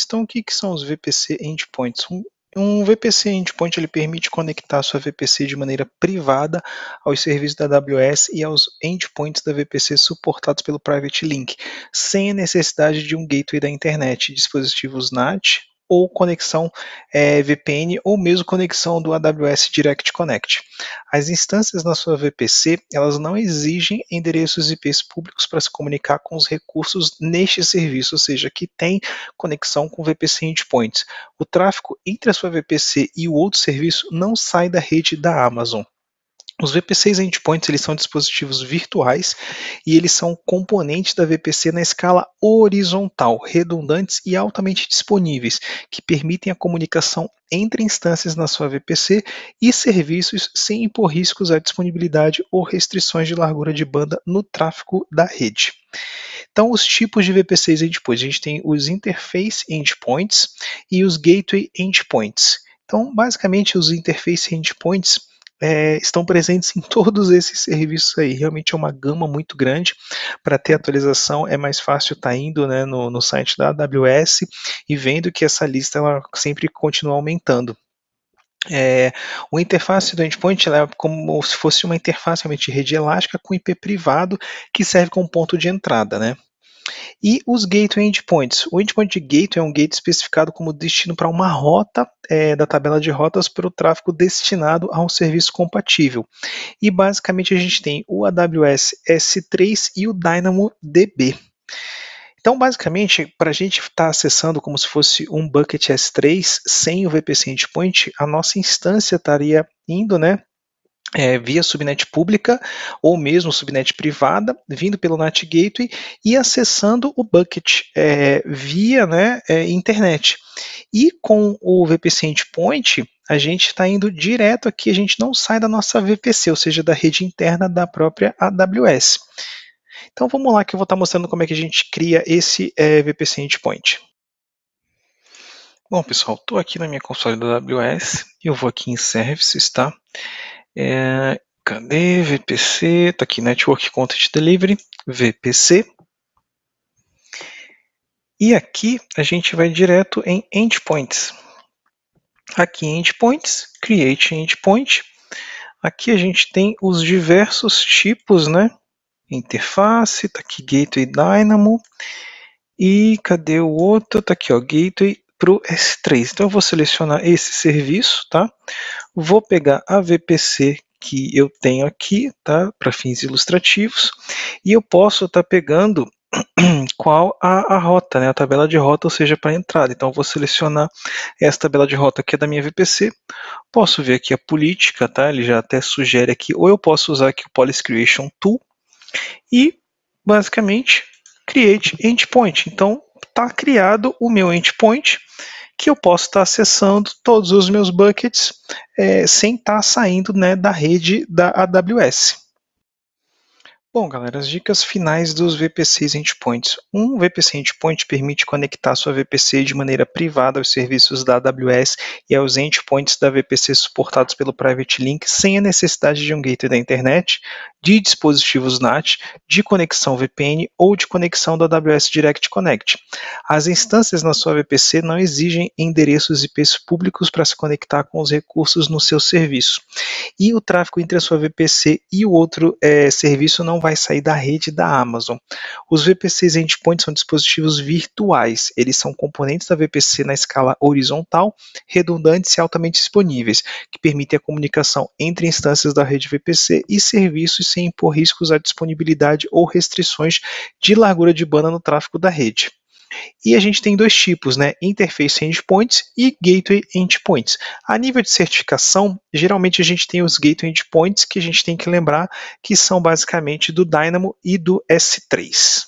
Então, o que, que são os VPC Endpoints? Um, um VPC Endpoint ele permite conectar sua VPC de maneira privada aos serviços da AWS e aos endpoints da VPC suportados pelo Private Link, sem a necessidade de um gateway da internet. Dispositivos NAT ou conexão é, eh, VPN ou mesmo conexão do AWS Direct Connect. As instâncias na sua VPC elas não exigem endereços IPs públicos para se comunicar com os recursos neste serviço, ou seja, que tem conexão com VPC endpoints. O tráfego entre a sua VPC e o outro serviço não sai da rede da Amazon. Os VPCs endpoints eles são dispositivos virtuais e eles são componentes da VPC na escala horizontal, redundantes e altamente disponíveis, que permitem a comunicação entre instâncias na sua VPC e serviços sem impor riscos à disponibilidade ou restrições de largura de banda no tráfego da rede. Então, os tipos de VPCs endpoints, a gente tem os interface endpoints e os gateway endpoints. Então, basicamente, os interface endpoints é, estão presentes em todos esses serviços aí. Realmente é uma gama muito grande. Para ter atualização é mais fácil estar tá indo né, no, no site da AWS e vendo que essa lista ela sempre continua aumentando. É, o interface do endpoint é como se fosse uma interface realmente de rede elástica com IP privado que serve como ponto de entrada, né? E os gateway endpoints. O endpoint de gateway é um gate especificado como destino para uma rota é, da tabela de rotas para o tráfego destinado a um serviço compatível. E basicamente a gente tem o AWS S3 e o DynamoDB. Então, basicamente, para a gente estar tá acessando como se fosse um bucket S3 sem o VPC Endpoint, a nossa instância estaria indo né, é, via subnet pública ou mesmo subnet privada, vindo pelo NAT Gateway e acessando o bucket é, via né, é, internet. E com o VPC Endpoint, a gente está indo direto aqui, a gente não sai da nossa VPC, ou seja, da rede interna da própria AWS. Então vamos lá que eu vou estar tá mostrando como é que a gente cria esse é, VPC Endpoint. Bom pessoal, estou aqui na minha console da AWS, eu vou aqui em Services, tá? É, cadê VPC? Tá aqui, Network Content Delivery, VPC. E aqui a gente vai direto em Endpoints. Aqui em Endpoints, Create Endpoint. Aqui a gente tem os diversos tipos, né? Interface, tá aqui Gateway Dynamo. E cadê o outro? Tá aqui, ó, Gateway para o S3. Então eu vou selecionar esse serviço, tá? Vou pegar a VPC que eu tenho aqui, tá? Para fins ilustrativos, e eu posso estar tá pegando qual a, a, rota, né? A tabela de rota, ou seja, para entrada. Então, vou selecionar essa tabela de rota aqui é da minha VPC. Posso ver aqui a política, tá? Ele já até sugere aqui, ou eu posso usar aqui o Policy Creation Tool e, basicamente, create endpoint. Então, está criado o meu endpoint que eu posso estar acessando todos os meus buckets é, sem estar saindo né, da rede da AWS. Bom, galera, as dicas finais dos VPCs Endpoints. Um VPC Endpoint permite conectar sua VPC de maneira privada aos serviços da AWS e aos endpoints da VPC suportados pelo Private Link sem a necessidade de um gateway da internet, de dispositivos NAT, de conexão VPN ou de conexão da AWS Direct Connect. As instâncias na sua VPC não exigem endereços IPs públicos para se conectar com os recursos no seu serviço. E o tráfego entre a sua VPC e o outro é, serviço não vai sair da rede da Amazon. Os VPCs endpoints são dispositivos virtuais, eles são componentes da VPC na escala horizontal, redundantes e altamente disponíveis, que permitem a comunicação entre instâncias da rede VPC e serviços sem impor riscos à disponibilidade ou restrições de largura de banda no tráfego da rede. E a gente tem dois tipos, né? Interface Endpoints e Gateway Endpoints. A nível de certificação, geralmente a gente tem os Gateway Endpoints que a gente tem que lembrar que são basicamente do Dynamo e do S3.